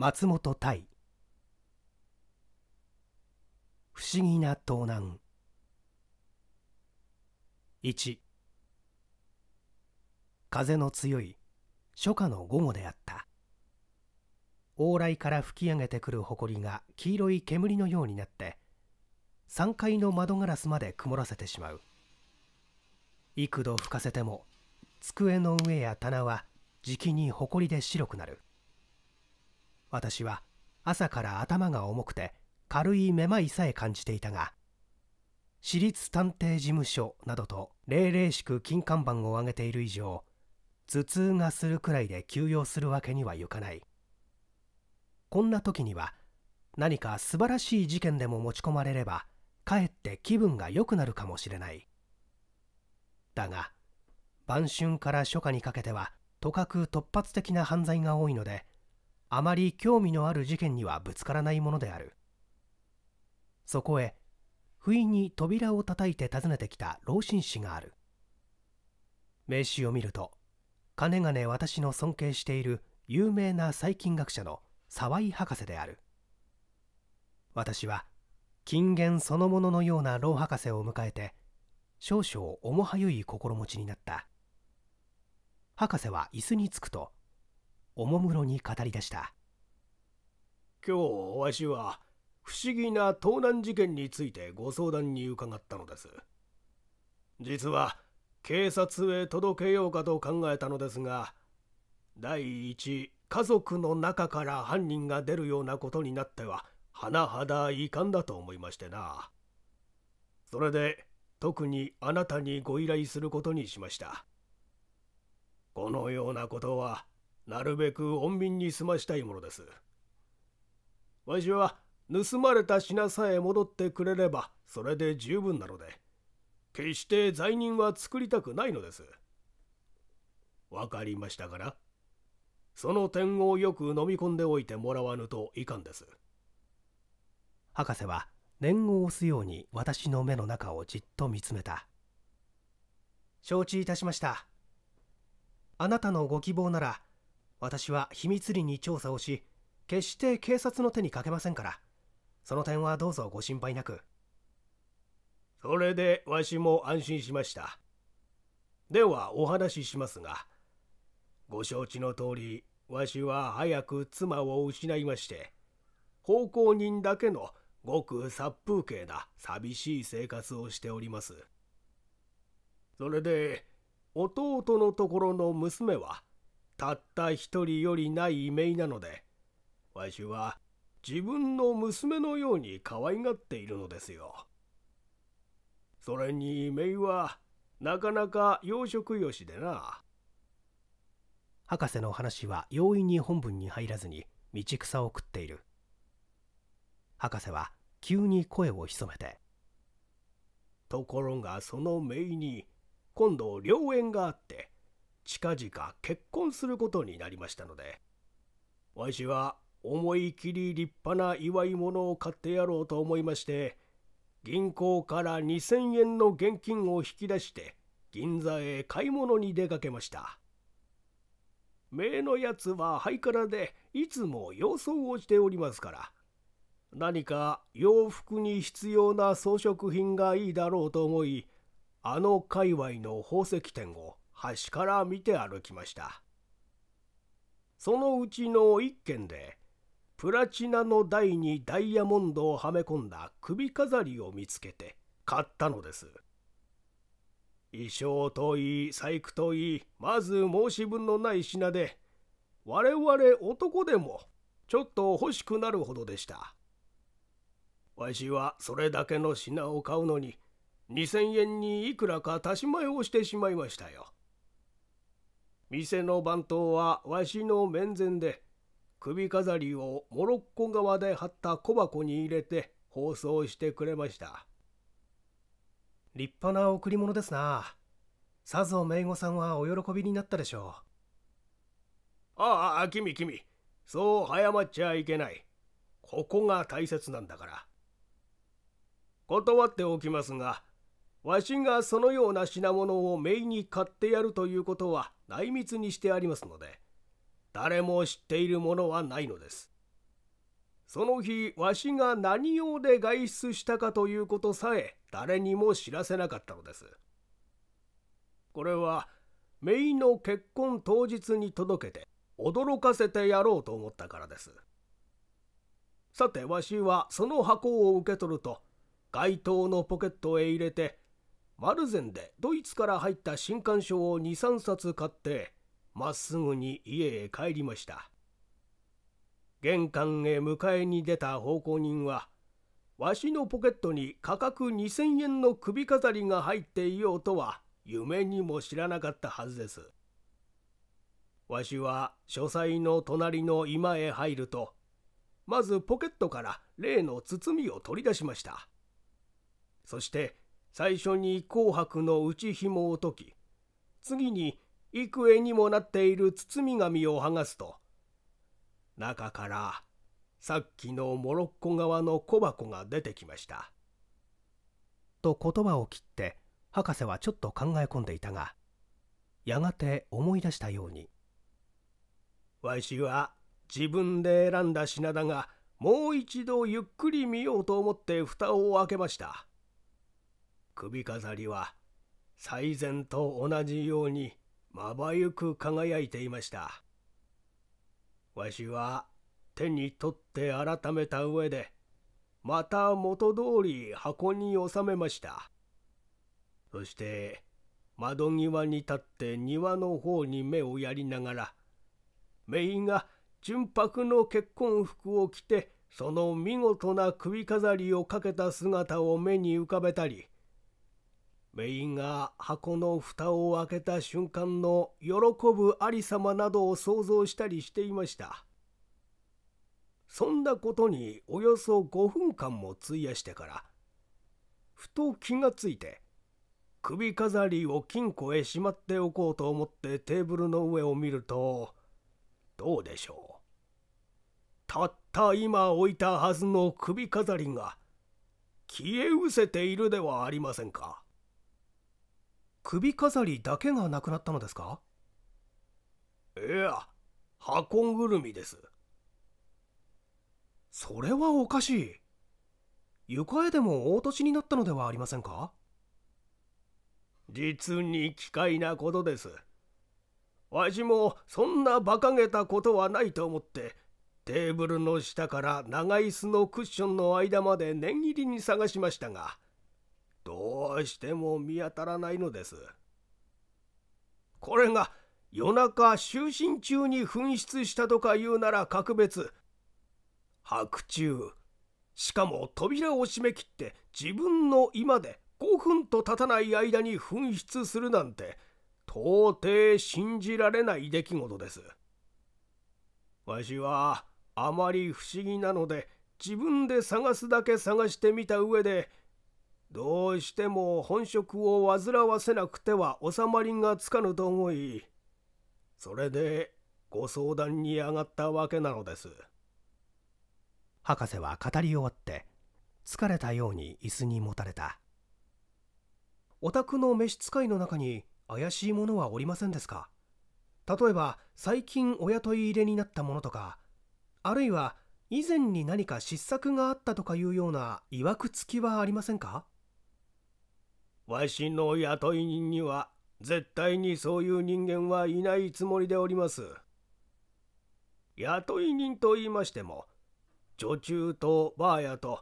松本対不思議な盗難1風の強い初夏の午後であった往来から吹き上げてくる埃が黄色い煙のようになって3階の窓ガラスまで曇らせてしまう幾度吹かせても机の上や棚はじきに埃で白くなる私は朝から頭が重くて軽いめまいさえ感じていたが私立探偵事務所などと霊々しく金看板を上げている以上頭痛がするくらいで休養するわけにはいかないこんな時には何か素晴らしい事件でも持ち込まれればかえって気分が良くなるかもしれないだが晩春から初夏にかけてはとかく突発的な犯罪が多いのであまり興味のある事件にはぶつからないものであるそこへ不意に扉を叩いて訪ねてきた老紳士がある名刺を見るとかねがね私の尊敬している有名な細菌学者の沢井博士である私は金言そのもののような老博士を迎えて少々面はゆい心持ちになった博士は椅子につくとおもむろに語り出した今日わしは不思議な盗難事件についてご相談に伺ったのです実は警察へ届けようかと考えたのですが第一家族の中から犯人が出るようなことになっては甚だ遺憾だと思いましてなそれで特にあなたにご依頼することにしましたこのようなことはなるべく穏便に済ましたいものですわしは盗まれた品さえ戻ってくれればそれで十分なので決して罪人は作りたくないのですわかりましたからその点をよく飲み込んでおいてもらわぬといかんです博士は念を押すように私の目の中をじっと見つめた承知いたしましたあなたのご希望なら私は秘密裏に調査をし決して警察の手にかけませんからその点はどうぞご心配なくそれでわしも安心しましたではお話ししますがご承知の通りわしは早く妻を失いまして奉公人だけのごく殺風景な寂しい生活をしておりますそれで弟のところの娘はたった一人よりない異なのでわしは自分の娘のように可愛がっているのですよそれに異はなかなか養殖よしでな博士の話は容易に本文に入らずに道草を食っている博士は急に声を潜めてところがその姪に今度良縁があって近々結婚することになりましたのでわしは思い切り立派な祝い物を買ってやろうと思いまして銀行から2,000円の現金を引き出して銀座へ買い物に出かけました目のやつはハイカラでいつも様相をしておりますから何か洋服に必要な装飾品がいいだろうと思いあの界隈の宝石店を端から見て歩きましたそのうちの一軒でプラチナの台にダイヤモンドをはめ込んだ首飾りを見つけて買ったのです衣装といい細工といいまず申し分のない品で我々男でもちょっと欲しくなるほどでしたわしはそれだけの品を買うのに2,000円にいくらか足し前をしてしまいましたよ店の番頭はわしの面前で首飾りをモロッコ側で貼った小箱に入れて包装してくれました立派な贈り物ですなさぞ姪御さんはお喜びになったでしょうああ君君そう早まっちゃいけないここが大切なんだから断っておきますがわしがそのような品物を姪に買ってやるということは内密にしてありますので誰も知っているものはないのですその日わしが何用で外出したかということさえ誰にも知らせなかったのですこれは姪の結婚当日に届けて驚かせてやろうと思ったからですさてわしはその箱を受け取ると街灯のポケットへ入れてマルゼンでドイツから入った新刊書を23冊買ってまっすぐに家へ帰りました玄関へ迎えに出た奉公人はわしのポケットに価格2,000円の首飾りが入っていようとは夢にも知らなかったはずですわしは書斎の隣の居間へ入るとまずポケットから例の包みを取り出しましたそして最初に紅白の内紐を解き次に幾重にもなっている包み紙を剥がすと中からさっきのモロッコ側の小箱が出てきました。と言葉を切って博士はちょっと考え込んでいたがやがて思い出したように「わしは自分で選んだ品だがもう一度ゆっくり見ようと思って蓋を開けました。首飾りは最前と同じようにまばゆく輝いていましたわしは手に取って改めた上でまた元通り箱に収めましたそして窓際に立って庭の方に目をやりながらメイが純白の結婚服を着てその見事な首飾りをかけた姿を目に浮かべたりメインが箱の蓋を開けた瞬間の喜ぶありさまなどを想像したりしていましたそんなことにおよそ5分間も費やしてからふと気がついて首飾りを金庫へしまっておこうと思ってテーブルの上を見るとどうでしょうたった今置いたはずの首飾りが消え失せているではありませんか。首飾りだけがなくなったのですかいや箱ぐるみですそれはおかしい床へでも大年になったのではありませんか実に奇怪なことですわしもそんな馬鹿げたことはないと思ってテーブルの下から長椅子のクッションの間まで念入りに探しましたがどうしても見当たらないのです。これが夜中就寝中に紛失したとか言うなら格別。白昼。しかも扉を閉め切って自分の居間で5分と経たない間に紛失するなんて到底信じられない出来事です。わしはあまり不思議なので自分で探すだけ探してみた上でどうしても本職を煩わせなくては収まりがつかぬと思いそれでご相談に上がったわけなのです博士は語り終わって疲れたように椅子にもたれたお宅の召使いの中に怪しいものはおりませんですか例えば最近お雇い入れになったものとかあるいは以前に何か失策があったとかいうようないわくつきはありませんかわしの雇い人には絶対にそういう人間はいないつもりでおります。雇い人と言いましても、女中とバーヤと、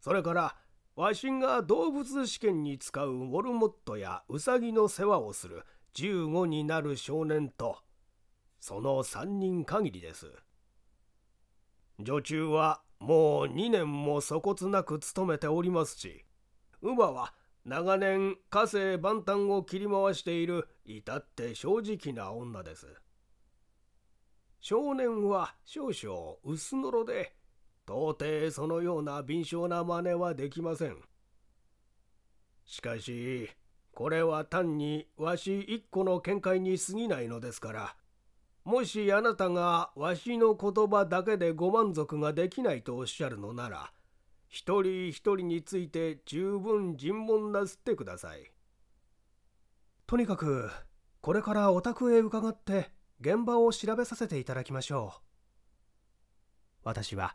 それからわしが動物試験に使うウォルモットやウサギの世話をする15になる少年と、その3人限りです。女中はもう2年も粗骨なく勤めておりますし、乳母は長年家政万端を切り回している至って正直な女です少年は少々薄のろで到底そのような敏捷な真似はできませんしかしこれは単にわし一個の見解に過ぎないのですからもしあなたがわしの言葉だけでご満足ができないとおっしゃるのなら一人一人について十分尋問なすってくださいとにかくこれからお宅へ伺って現場を調べさせていただきましょう私は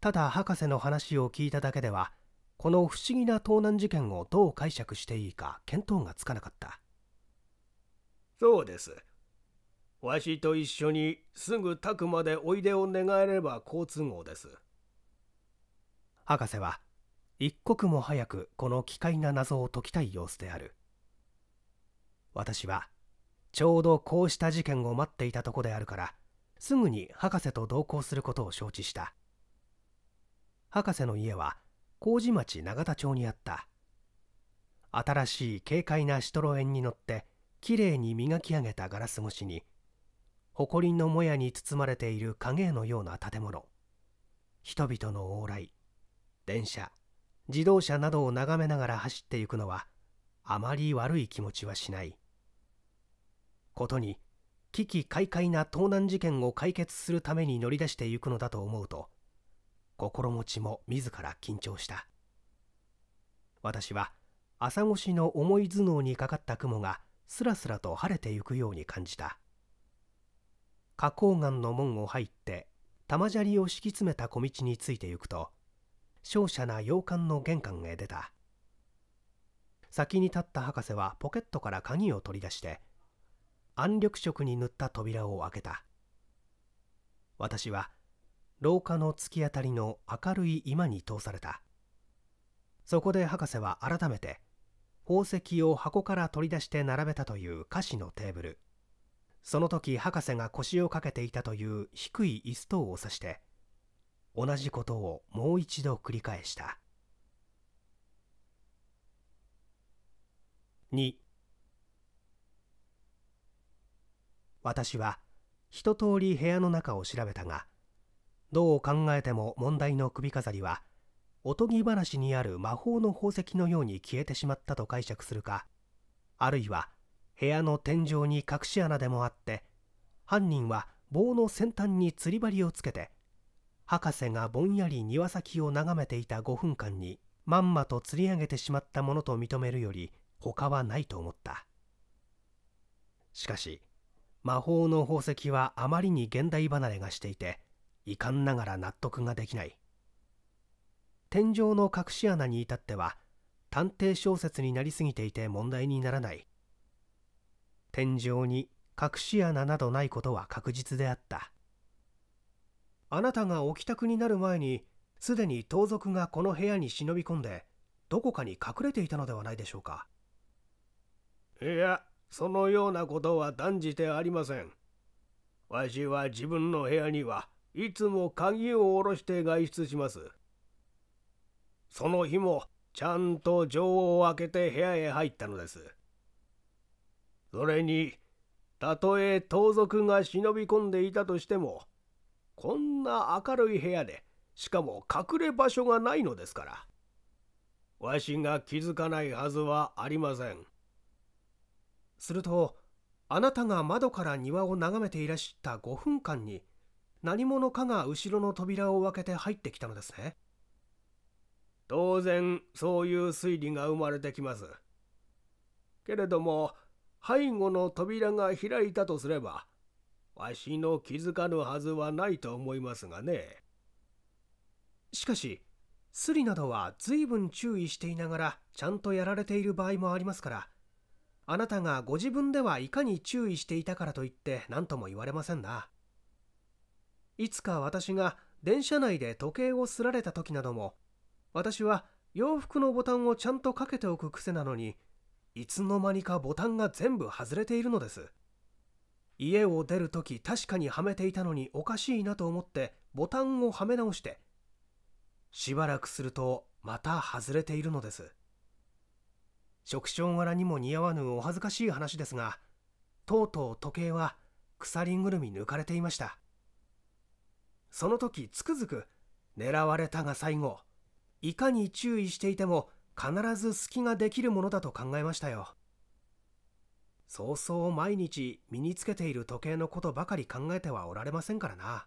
ただ博士の話を聞いただけではこの不思議な盗難事件をどう解釈していいか見当がつかなかったそうですわしと一緒にすぐ宅までおいでを願えれば好都合です博士は一刻も早くこの奇怪な謎を解きたい様子である私はちょうどこうした事件を待っていたとこであるからすぐに博士と同行することを承知した博士の家は麹町永田町にあった新しい軽快なシトロンに乗ってきれいに磨き上げたガラス越しに誇りのもやに包まれている影絵のような建物人々の往来電車自動車などを眺めながら走っていくのはあまり悪い気持ちはしないことに危機快快な盗難事件を解決するために乗り出していくのだと思うと心持ちも自ら緊張した私は朝越しの重い頭脳にかかった雲がすらすらと晴れてゆくように感じた花崗岩の門を入って玉砂利を敷き詰めた小道についてゆくと商社な洋館の玄関へ出た先に立った博士はポケットから鍵を取り出して暗緑色に塗った扉を開けた私は廊下の突き当たりの明るい居間に通されたそこで博士は改めて宝石を箱から取り出して並べたという菓子のテーブルその時博士が腰をかけていたという低い椅子等を指して同じことをもう一度繰り返した2私は一通り部屋の中を調べたがどう考えても問題の首飾りはおとぎ話にある魔法の宝石のように消えてしまったと解釈するかあるいは部屋の天井に隠し穴でもあって犯人は棒の先端に釣り針をつけて博士がぼんやり庭先を眺めていた5分間にまんまと釣り上げてしまったものと認めるより他はないと思ったしかし魔法の宝石はあまりに現代離れがしていて遺憾ながら納得ができない天井の隠し穴に至っては探偵小説になりすぎていて問題にならない天井に隠し穴などないことは確実であったあなたがお帰宅になる前にすでに盗賊がこの部屋に忍び込んでどこかに隠れていたのではないでしょうかいやそのようなことは断じてありませんわしは自分の部屋にはいつも鍵を下ろして外出しますその日もちゃんと錠を開けて部屋へ入ったのですそれにたとえ盗賊が忍び込んでいたとしてもこんな明るい部屋でしかも隠れ場所がないのですからわしが気づかないはずはありませんするとあなたが窓から庭を眺めていらした5分間に何者かが後ろの扉を開けて入ってきたのですね当然そういう推理が生まれてきますけれども背後の扉が開いたとすればわしの気づかぬはずはないと思いますがね。しかし、スリなどは随分注意していながらちゃんとやられている場合もありますから、あなたがご自分ではいかに注意していたからといって何とも言われませんな。いつか私が電車内で時計をすられた時なども、私は洋服のボタンをちゃんとかけておく癖なのに、いつの間にかボタンが全部外れているのです。家を出るとき確かにはめていたのにおかしいなと思ってボタンをはめ直してしばらくするとまた外れているのです職傷柄にも似合わぬお恥ずかしい話ですがとうとう時計は鎖ぐるみ抜かれていましたその時つくづく狙われたが最後いかに注意していても必ず隙ができるものだと考えましたよそうそう毎日身につけている時計のことばかり考えてはおられませんからな。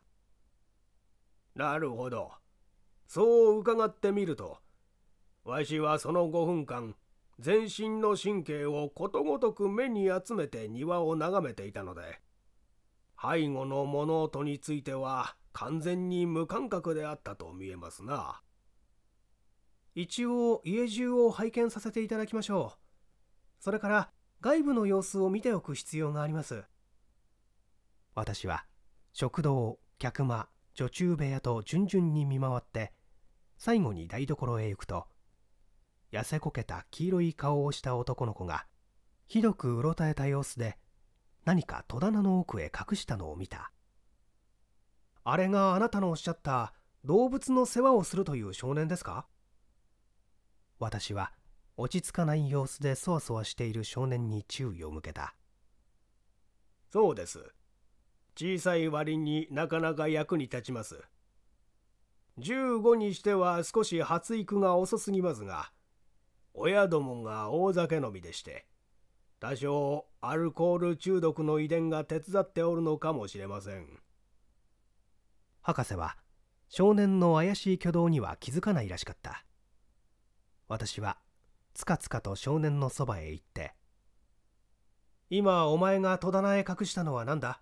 なるほど。そう伺ってみると、わしはその5分間、全身の神経をことごとく目に集めて庭を眺めていたので、背後の物音については完全に無感覚であったと見えますな。一応家中を拝見させていただきましょう。それから外部の様子を見ておく必要があります私は食堂客間女中部屋と順々に見回って最後に台所へ行くと痩せこけた黄色い顔をした男の子がひどくうろたえた様子で何か戸棚の奥へ隠したのを見たあれがあなたのおっしゃった動物の世話をするという少年ですか私は落ち着かない様子でそわそわしている少年に注意を向けたそうです小さい割になかなか役に立ちます15にしては少し発育が遅すぎますが親どもが大酒飲みでして多少アルコール中毒の遺伝が手伝っておるのかもしれません博士は少年の怪しい挙動には気づかないらしかった私はつかつかと少年のそばへ行って今お前が戸棚へ隠したのは何だ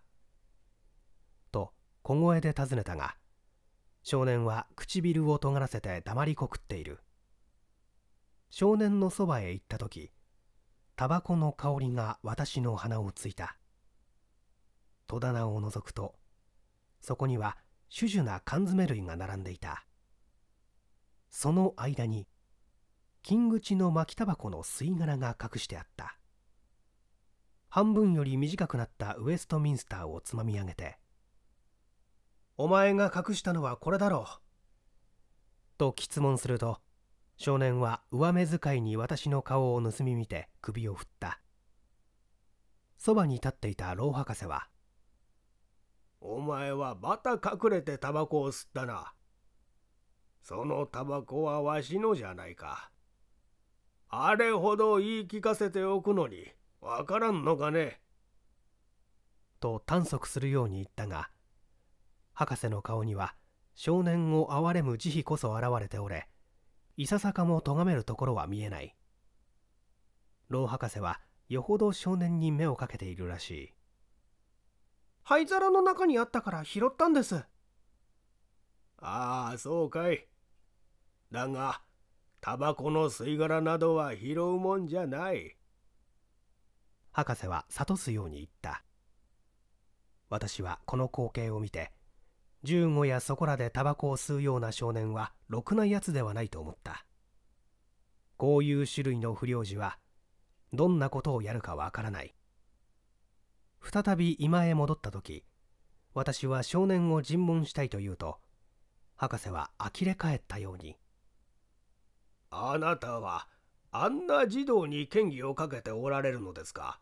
と小声で尋ねたが少年は唇を尖らせて黙りこくっている少年のそばへ行った時タバコの香りが私の鼻をついた戸棚を覗くとそこには種々な缶詰類が並んでいたその間に金口の巻きタバコの吸い殻が隠してあった半分より短くなったウエストミンスターをつまみ上げて「お前が隠したのはこれだろう」と質問すると少年は上目遣いに私の顔を盗み見て首を振ったそばに立っていた老博士は「お前はまた隠れてタバコを吸ったな」そのタバコはわしのじゃないか。あれほど言い聞かせておくのにわからんのかね。と探索するように言ったが博士の顔には少年を憐れむ慈悲こそ現れておれいささかも咎めるところは見えない老博士はよほど少年に目をかけているらしい灰皿の中にあったから拾ったんですああそうかいだがタバコの吸い殻などは拾うもんじゃない博士は諭すように言った私はこの光景を見て15やそこらでタバコを吸うような少年はろくなやつではないと思ったこういう種類の不良児はどんなことをやるかわからない再び居間へ戻った時私は少年を尋問したいと言うと博士は呆れ返ったようにあなたはあんな児童に嫌疑をかけておられるのですか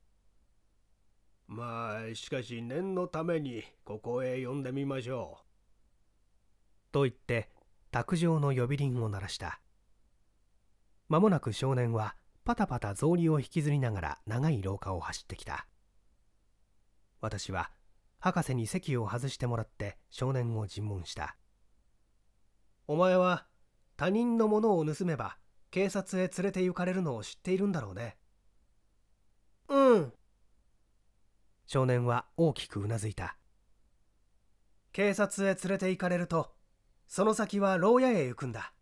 まあしかし念のためにここへ呼んでみましょう。と言って卓上の呼び鈴を鳴らした間もなく少年はパタパタ草履を引きずりながら長い廊下を走ってきた私は博士に席を外してもらって少年を尋問したお前は他人のものを盗めば警察へ連れて行かれるのを知っているんだろうねうん少年は大きくうなずいた警察へ連れて行かれるとその先は牢屋へ行くんだ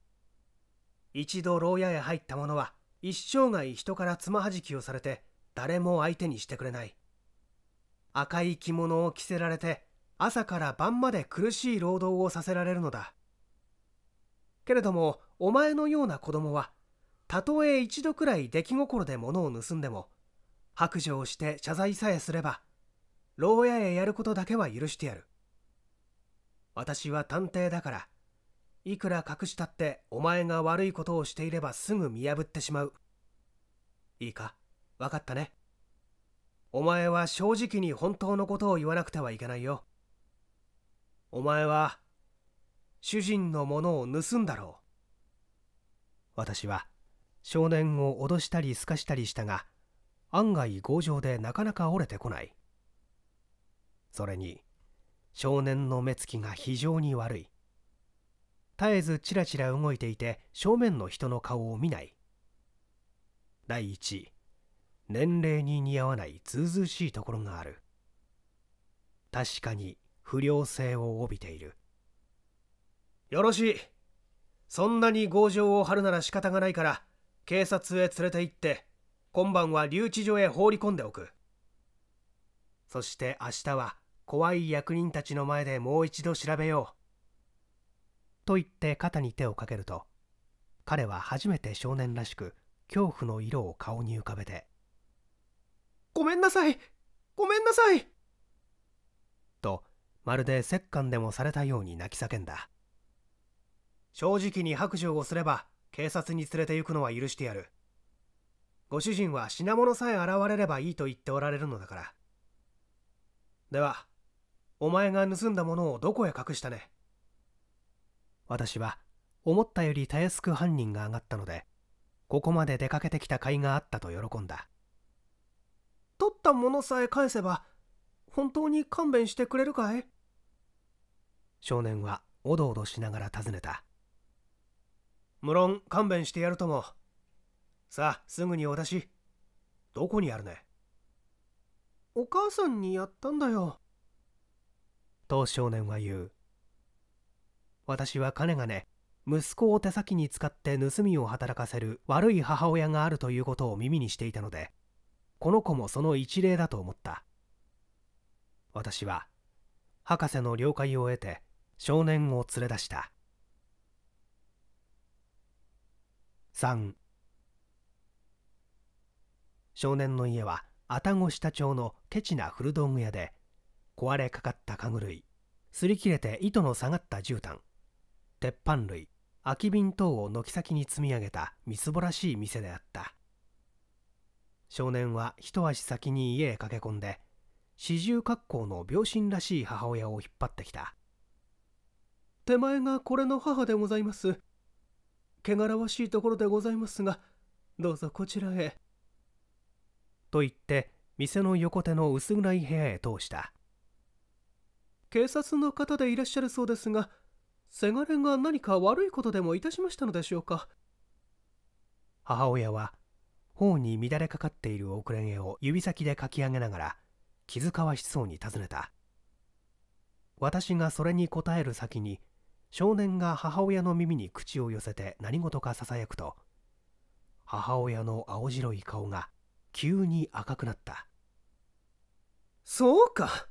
一度牢屋へ入った者は一生涯人からつまはじきをされて誰も相手にしてくれない赤い着物を着せられて朝から晩まで苦しい労働をさせられるのだけれどもお前のような子供はたとえ一度くらい出来心で物を盗んでも白状して謝罪さえすれば牢屋へやることだけは許してやる私は探偵だからいくら隠したってお前が悪いことをしていればすぐ見破ってしまういいか分かったねお前は正直に本当のことを言わなくてはいけないよお前は主人のものを盗んだろう。私は少年を脅したりすかしたりしたが、案外強情でなかなか折れてこない。それに、少年の目つきが非常に悪い。絶えずちらちら動いていて正面の人の顔を見ない。第一、年齢に似合わないずうずうしいところがある。確かに不良性を帯びている。よろしいそんなに強情を張るなら仕方がないから警察へ連れて行って今晩は留置所へ放り込んでおくそして明日は怖い役人たちの前でもう一度調べようと言って肩に手をかけると彼は初めて少年らしく恐怖の色を顔に浮かべて「ごめんなさいごめんなさい!」とまるで折檻でもされたように泣き叫んだ。正直に白状をすれば警察に連れて行くのは許してやるご主人は品物さえ現れればいいと言っておられるのだからではお前が盗んだものをどこへ隠したね私は思ったよりたやすく犯人が上がったのでここまで出かけてきた甲斐があったと喜んだ取ったものさえ返せば本当に勘弁してくれるかい少年はおどおどしながら尋ねた無論勘弁してやるともさあすぐにお出しどこにあるねお母さんにやったんだよと少年は言う私はかねがね息子を手先に使って盗みを働かせる悪い母親があるということを耳にしていたのでこの子もその一例だと思った私は博士の了解を得て少年を連れ出した3少年の家は愛宕下町のケチな古道具屋で壊れかかった家具類擦り切れて糸の下がった絨毯鉄板類空き瓶等を軒先に積み上げたみすぼらしい店であった少年は一足先に家へ駆け込んで四十格好の病身らしい母親を引っ張ってきた手前がこれの母でございます汚らわしいところでございますがどうぞこちらへと言って店の横手の薄暗い部屋へ通した警察の方でいらっしゃるそうですがせがれが何か悪いことでもいたしましたのでしょうか母親は頬に乱れかかっている遅れ毛を指先でかき上げながら気遣わしそうに尋ねた私がそれに答える先に少年が母親の耳に口を寄せて何事かささやくと母親の青白い顔が急に赤くなったそうか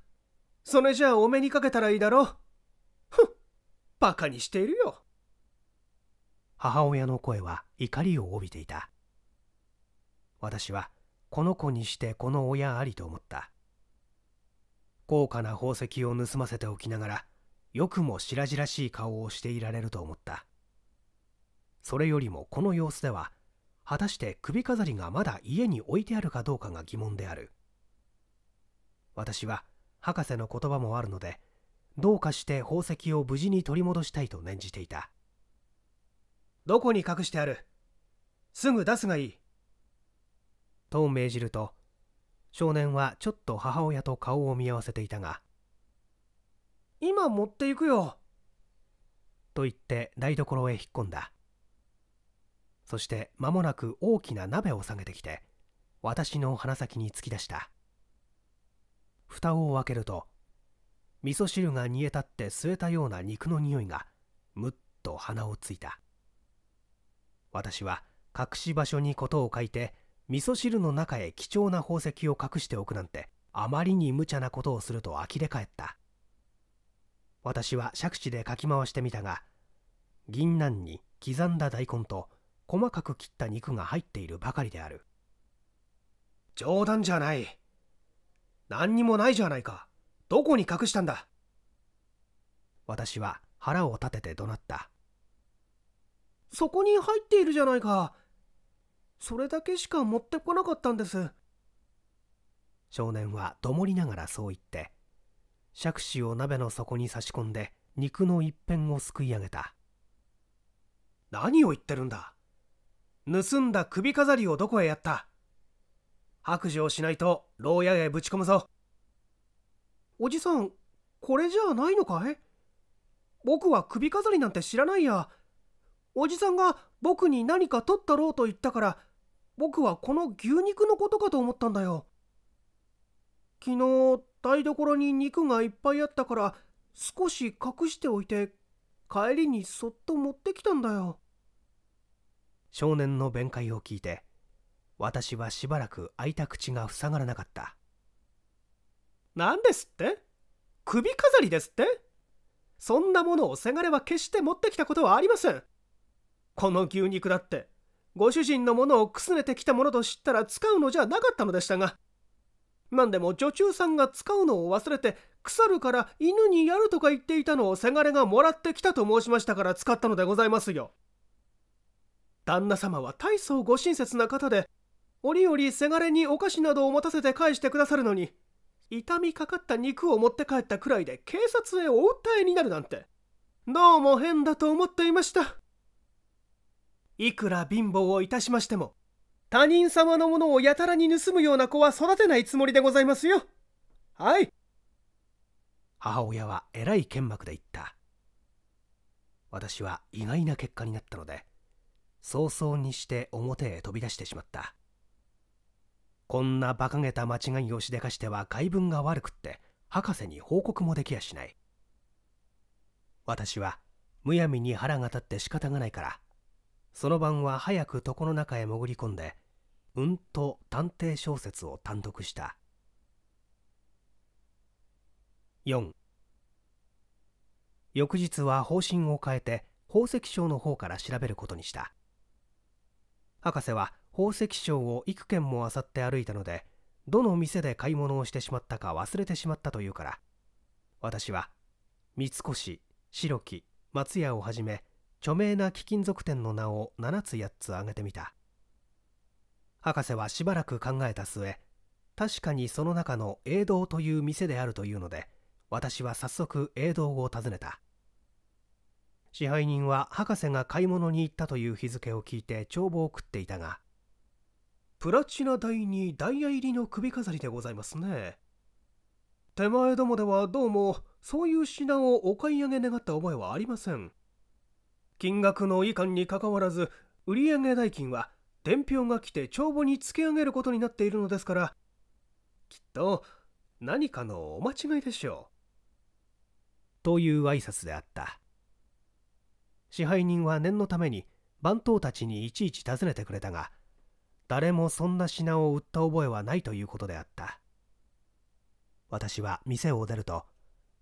それじゃあお目にかけたらいいだろうふっバカにしているよ母親の声は怒りを帯びていた私はこの子にしてこの親ありと思った高価な宝石を盗ませておきながらよくも白々しい顔をしていられると思ったそれよりもこの様子では果たして首飾りがまだ家に置いてあるかどうかが疑問である私は博士の言葉もあるのでどうかして宝石を無事に取り戻したいと念じていたどこに隠してあるすぐ出すがいいと命じると少年はちょっと母親と顔を見合わせていたが今持っていくよと言って台所へ引っ込んだそして間もなく大きな鍋を下げてきて私の鼻先に突き出した蓋を開けると味噌汁が煮えたって吸えたような肉の匂いがむっと鼻をついた私は隠し場所に事を書いて味噌汁の中へ貴重な宝石を隠しておくなんてあまりに無茶なことをすると呆れ返った私は借地でかき回してみたが銀杏に刻んだ大根と細かく切った肉が入っているばかりである冗談じゃない何にもないじゃないかどこに隠したんだ私は腹を立てて怒鳴ったそこに入っているじゃないかそれだけしか持ってこなかったんです少年はどもりながらそう言って杓子を鍋の底に差し込んで肉の一辺をすくい上げた何を言ってるんだ盗んだ首飾りをどこへやった白状しないと牢屋へぶち込むぞおじさんこれじゃないのかい僕は首飾りなんて知らないやおじさんが僕に何か取ったろうと言ったから僕はこの牛肉のことかと思ったんだよ昨日台所に肉がいっぱいあったから少し隠しておいて帰りにそっと持ってきたんだよ少年の弁解を聞いて私はしばらく開いた口が塞がらなかった何ですって首飾りですってそんなものをせがれは決して持ってきたことはありませんこの牛肉だってご主人のものをくすねてきたものと知ったら使うのじゃなかったのでしたが何でも女中さんが使うのを忘れて腐るから犬にやるとか言っていたのをせがれがもらってきたと申しましたから使ったのでございますよ旦那様は大層ご親切な方で折々せがれにお菓子などを持たせて返してくださるのに痛みかかった肉を持って帰ったくらいで警察へお訴えになるなんてどうも変だと思っていましたいくら貧乏をいたしましても他人様のものをやたらに盗むような子は育てないつもりでございますよ。はい。母親はえらい剣幕で言った。私は意外な結果になったので、早々にして表へ飛び出してしまった。こんな馬鹿げた間違いをしでかしては怪文が悪くって、博士に報告もできやしない。私は、むやみに腹が立って仕方がないから、その晩は早く床の中へ潜り込んでうんと探偵小説を単独した4翌日は方針を変えて宝石商の方から調べることにした博士は宝石商を幾軒もあさって歩いたのでどの店で買い物をしてしまったか忘れてしまったというから私は三越白木松屋をはじめ著名な貴金属店の名を7つ8つ挙げてみた博士はしばらく考えた末確かにその中の栄堂という店であるというので私は早速栄堂を訪ねた支配人は博士が買い物に行ったという日付を聞いて帳簿を送っていたがプラチナ台にダイヤ入りの首飾りでございますね手前どもではどうもそういう品をお買い上げ願った覚えはありません金額の遺憾にかかわらず売上代金は伝票が来て帳簿に付け上げることになっているのですからきっと何かのお間違いでしょうという挨拶であった支配人は念のために番頭たちにいちいち尋ねてくれたが誰もそんな品を売った覚えはないということであった私は店を出ると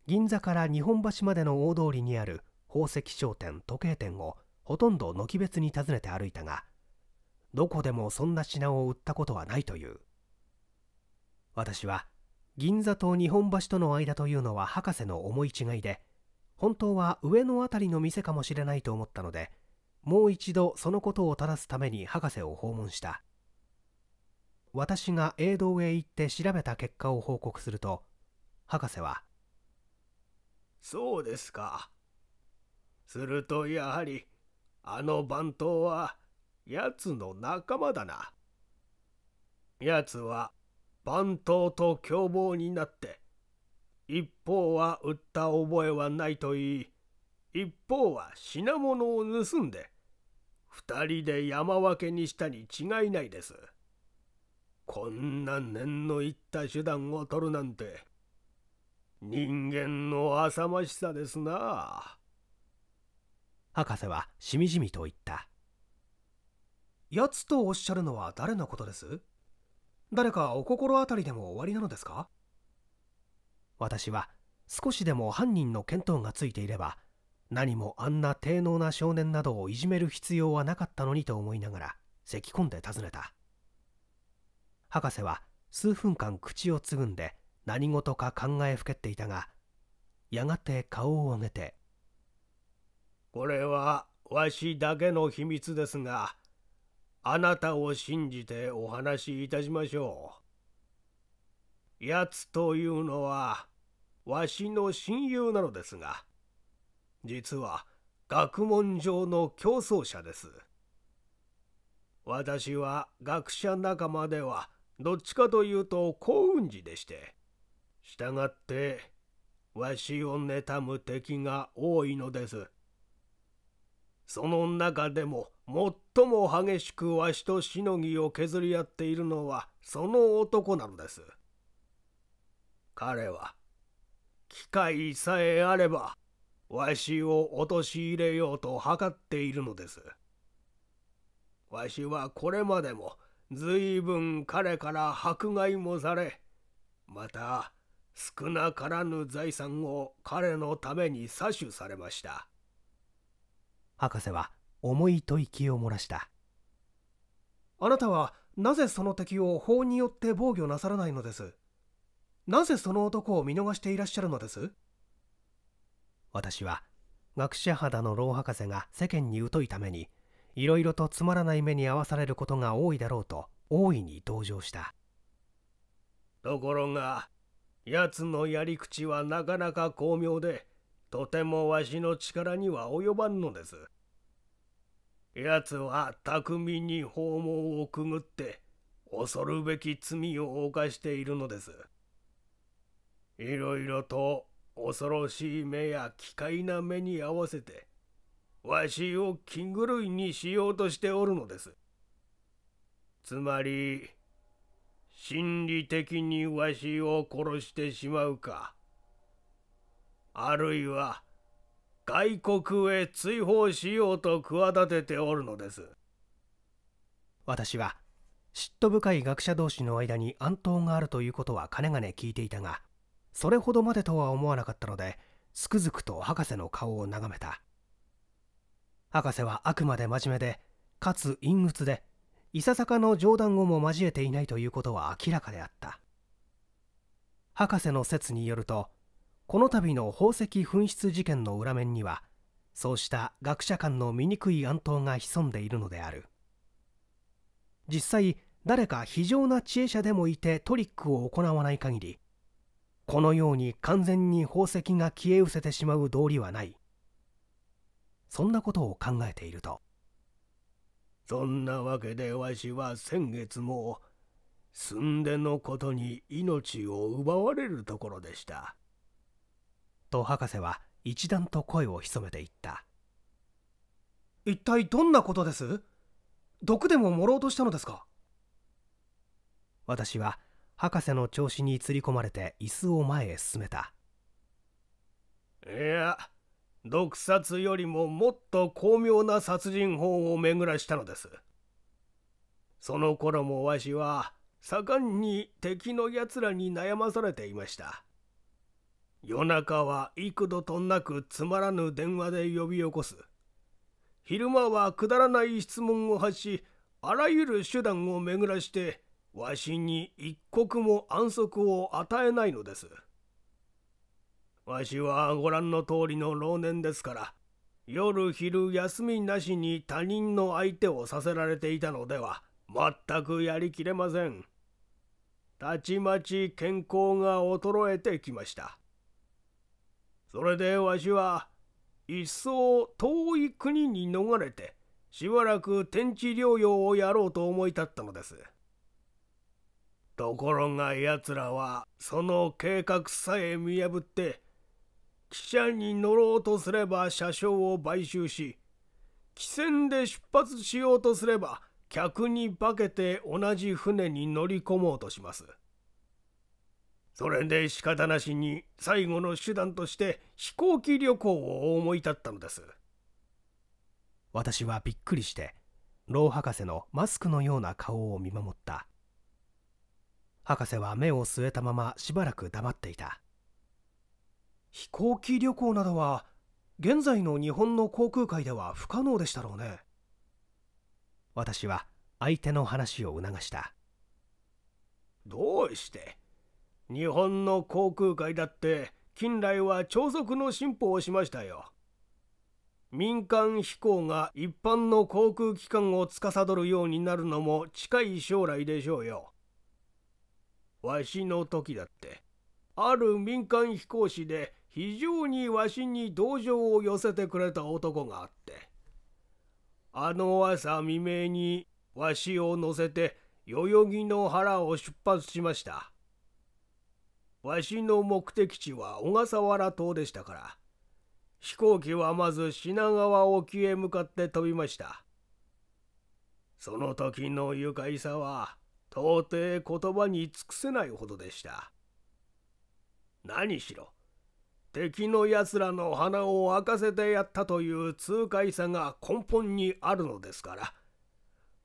銀座から日本橋までの大通りにある宝石商店時計店をほとんど軒別に訪ねて歩いたがどこでもそんな品を売ったことはないという私は銀座と日本橋との間というのは博士の思い違いで本当は上の辺りの店かもしれないと思ったのでもう一度そのことを正すために博士を訪問した私が営堂へ行って調べた結果を報告すると博士は「そうですかするとやはりあの番頭は奴の仲間だな。奴は番頭と共謀になって一方は売った覚えはないと言い一方は品物を盗んで二人で山分けにしたに違いないです。こんな念のいった手段を取るなんて人間の浅ましさですなあ。博士はしみじみと言った奴とおっしゃるのは誰のことです誰かお心当たりでもおありなのですか私は少しでも犯人の見当がついていれば何もあんな低能な少年などをいじめる必要はなかったのにと思いながら咳き込んで尋ねた博士は数分間口をつぐんで何事か考えふけっていたがやがて顔を上げてこれはわしだけの秘密ですがあなたを信じてお話しいたしましょう。やつというのはわしの親友なのですが実は学問上の競争者です。私は学者仲間ではどっちかというと幸運児でして従ってわしを妬む敵が多いのです。その中でも最も激しくわしとしのぎを削り合っているのはその男なのです。彼は機会さえあればわしを陥れようと図っているのです。わしはこれまでも随分彼から迫害もされまた少なからぬ財産を彼のために詐取されました。博士は重い吐息を漏らしたあなたはなぜその敵を法によって防御なさらないのですなぜその男を見逃していらっしゃるのです私は学者肌の老博士が世間に疎いためにいろいろとつまらない目に遭わされることが多いだろうと大いに同情したところが奴のやり口はなかなか巧妙でとてもわしの力には及ばんのです。奴は巧みに訪問をくぐって恐るべき罪を犯しているのです。いろいろと恐ろしい目や奇怪な目に合わせてわしを気狂いにしようとしておるのです。つまり心理的にわしを殺してしまうか。あるいは外国へ追放しようと企てておるのです私は嫉妬深い学者同士の間に暗闘があるということはかねがね聞いていたがそれほどまでとは思わなかったのでつくづくと博士の顔を眺めた博士はあくまで真面目でかつ陰鬱でいささかの冗談をも交えていないということは明らかであった博士の説によるとこの度の宝石紛失事件の裏面にはそうした学者間の醜い暗闘が潜んでいるのである実際誰か非常な知恵者でもいてトリックを行わない限りこのように完全に宝石が消え失せてしまう道理はないそんなことを考えているとそんなわけでわしは先月も寸でのことに命を奪われるところでした。と博士は一段と声を潜めていった一体どんなことです毒でも盛ろうとしたのですか私は博士の調子につり込まれて椅子を前へ進めたいや毒殺よりももっと巧妙な殺人法を巡らしたのですその頃もわしは盛んに敵のやつらに悩まされていました夜中は幾度となくつまらぬ電話で呼び起こす。昼間はくだらない質問を発し、あらゆる手段を巡らして、わしに一刻も安息を与えないのです。わしはご覧の通りの老年ですから、夜昼休みなしに他人の相手をさせられていたのでは、全くやりきれません。たちまち健康が衰えてきました。それでわしは一層遠い国に逃れてしばらく天地療養をやろうと思い立ったのです。ところがやつらはその計画さえ見破って汽車に乗ろうとすれば車掌を買収し汽船で出発しようとすれば客に化けて同じ船に乗り込もうとします。それで仕方なしに最後の手段として飛行機旅行を思い立ったのです私はびっくりして老博士のマスクのような顔を見守った博士は目を据えたまましばらく黙っていた飛行機旅行などは現在の日本の航空界では不可能でしたろうね私は相手の話を促したどうして日本の航空界だって近来は超速の進歩をしましたよ。民間飛行が一般の航空機関を司るようになるのも近い将来でしょうよ。わしの時だって、ある民間飛行士で非常にわしに同情を寄せてくれた男があって、あの朝未明にわしを乗せて代々木の原を出発しました。わしの目的地は小笠原島でしたから、飛行機はまず品川沖へ向かって飛びました。その時の愉快さは、到底言葉に尽くせないほどでした。何しろ、敵の奴らの鼻を開かせてやったという痛快さが根本にあるのですから、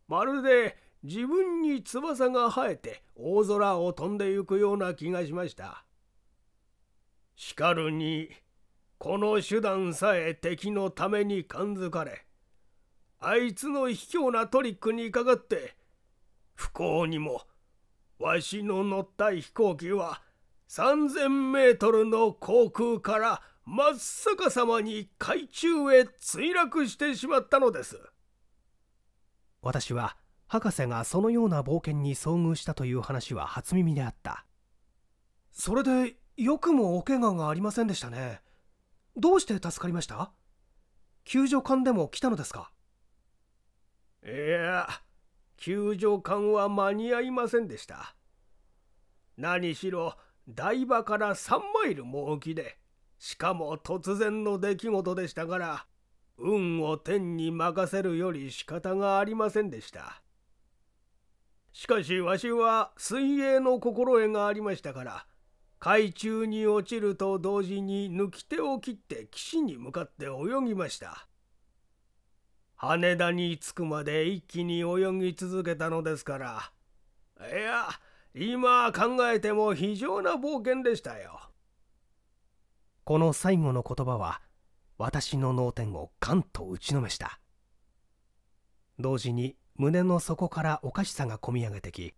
まるで自分に翼が生えて大空を飛んでゆくような気がしました。しかるにこの手段さえ敵のために感づかれあいつの卑怯なトリックにかかって不幸にもわしの乗った飛行機は3,000メートルの航空から真っ逆さまに海中へ墜落してしまったのです。私は博士がそのような冒険に遭遇したという話は初耳であったそれでよくもお怪我がありませんでしたねどうして助かりました救助艦でも来たのですかいや救助艦は間に合いませんでした何しろ台場から3マイルも沖でしかも突然の出来事でしたから運を天に任せるより仕方がありませんでしたしかしわしは水泳の心得がありましたから海中に落ちると同時に抜き手を切って岸に向かって泳ぎました羽田に着くまで一気に泳ぎ続けたのですからいや今考えても非常な冒険でしたよこの最後の言葉は私の脳天をかンと打ちのめした同時に胸の底からおかしさがこみ上げてき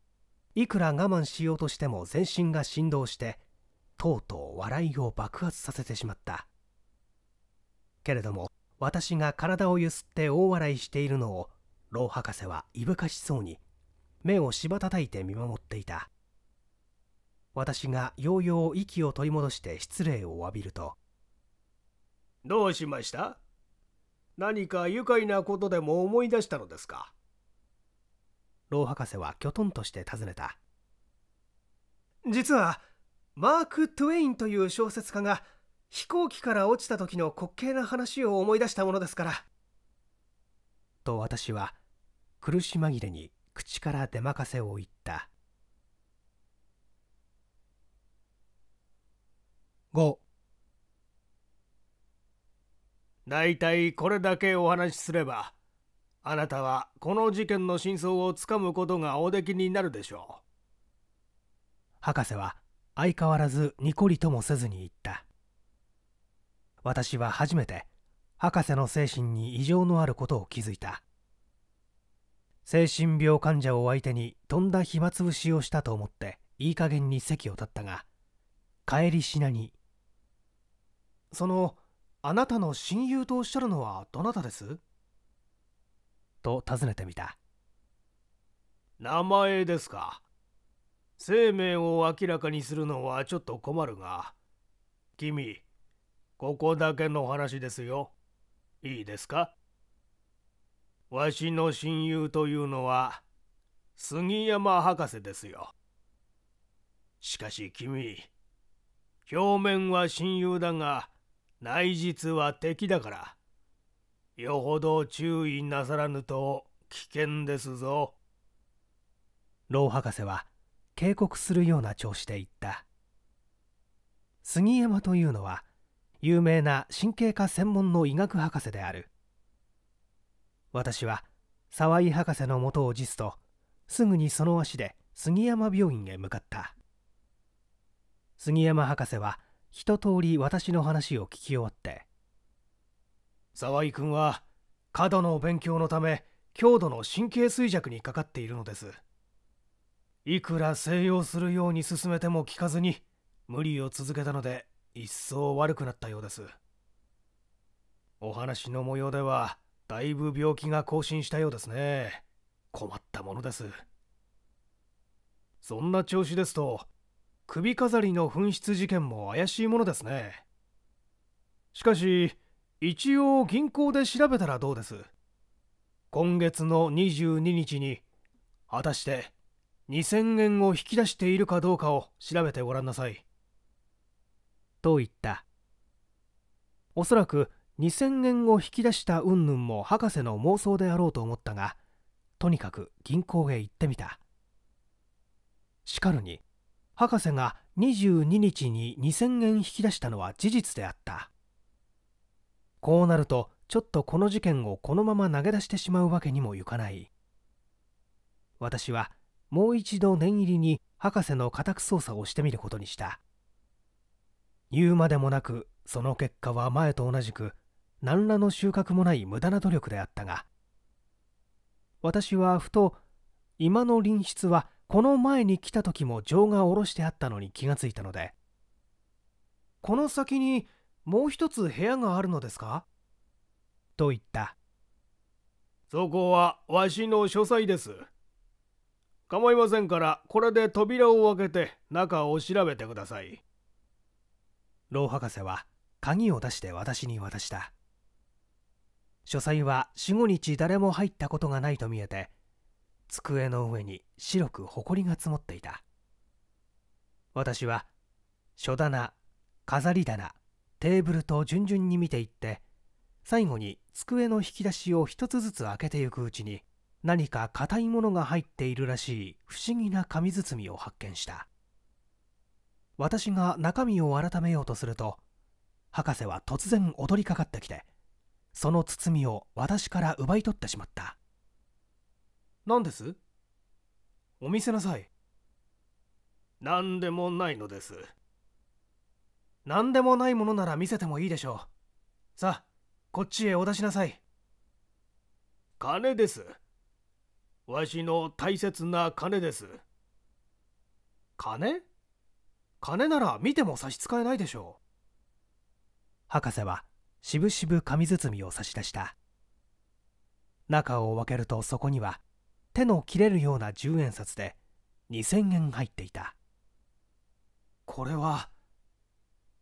いくら我慢しようとしても全身が振動してとうとう笑いを爆発させてしまったけれども私が体をゆすって大笑いしているのを老博士はいぶかしそうに目をしばたたいて見守っていた私がようよう息を取り戻して失礼を詫びると「どうしました何か愉快なことでも思い出したのですか?」老博士はきょとんとして尋ねた実はマーク・トゥエインという小説家が飛行機から落ちた時の滑稽な話を思い出したものですからと私は苦し紛れに口から出任せを言った5大体これだけお話しすればあなたはこの事件の真相をつかむことがおできになるでしょう博士は相変わらずニコリともせずに言った私は初めて博士の精神に異常のあることを気づいた精神病患者を相手にとんだ暇つぶしをしたと思っていい加減に席を立ったが帰りしなに「そのあなたの親友とおっしゃるのはどなたです?」と尋ねてみた名前ですか生命を明らかにするのはちょっと困るが君ここだけの話ですよいいですかわしの親友というのは杉山博士ですよしかし君表面は親友だが内実は敵だからよほど注意なさらぬと危険ですぞ。老博士は警告するような調子で言った。杉山というのは有名な神経科専門の医学博士である。私は沢井博士のもとを辞すとすぐにその足で杉山病院へ向かった杉山博士は一通り私の話を聞き終わって沢井君は過度のお勉強のため強度の神経衰弱にかかっているのですいくら静養するように進めても聞かずに無理を続けたので一層悪くなったようですお話の模様ではだいぶ病気が更新したようですね困ったものですそんな調子ですと首飾りの紛失事件も怪しいものですねしかし一応銀行で調べたらどうです今月の22日に果たして2000円を引き出しているかどうかを調べてごらんなさいと言ったおそらく2000円を引き出した云々も博士の妄想であろうと思ったがとにかく銀行へ行ってみたしかるに博士が22日に2000円引き出したのは事実であったこうなるとちょっとこの事件をこのまま投げ出してしまうわけにもいかない私はもう一度念入りに博士の家宅捜査をしてみることにした言うまでもなくその結果は前と同じく何らの収穫もない無駄な努力であったが私はふと今の隣室はこの前に来た時も情が下ろしてあったのに気がついたのでこの先にもう一つ部屋があるのですかと言ったそこはわしの書斎です構いませんからこれで扉を開けて中を調べてください老博士は鍵を出して私に渡した書斎は45日誰も入ったことがないと見えて机の上に白く埃が積もっていた私は書棚飾り棚テーブルと順々に見ていって最後に机の引き出しを一つずつ開けていくうちに何か硬いものが入っているらしい不思議な紙包みを発見した私が中身を改めようとすると博士は突然踊りかかってきてその包みを私から奪い取ってしまった何ですお見せなさい何でもないのです何でもないものなら見せてもいいでしょうさあこっちへお出しなさい金ですわしの大切な金です金金なら見ても差し支えないでしょう博士はしぶしぶ紙包みを差し出した中を分けるとそこには手の切れるような10円札で2,000円入っていたこれは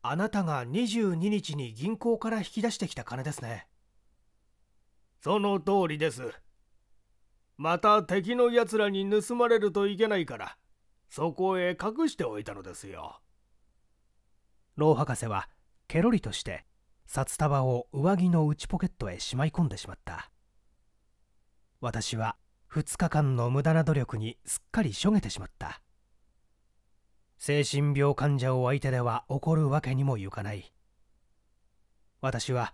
あなたが22日に銀行から引き出してきた金ですねその通りですまた敵のやつらに盗まれるといけないからそこへ隠しておいたのですよ老博士はケロリとして札束を上着の内ポケットへしまい込んでしまった私は2日間の無駄な努力にすっかりしょげてしまった精神病患者を相手では怒るわけにもいかない私は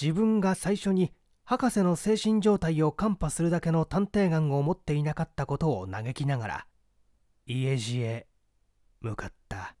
自分が最初に博士の精神状態を看破するだけの探偵眼を持っていなかったことを嘆きながら家路へ向かった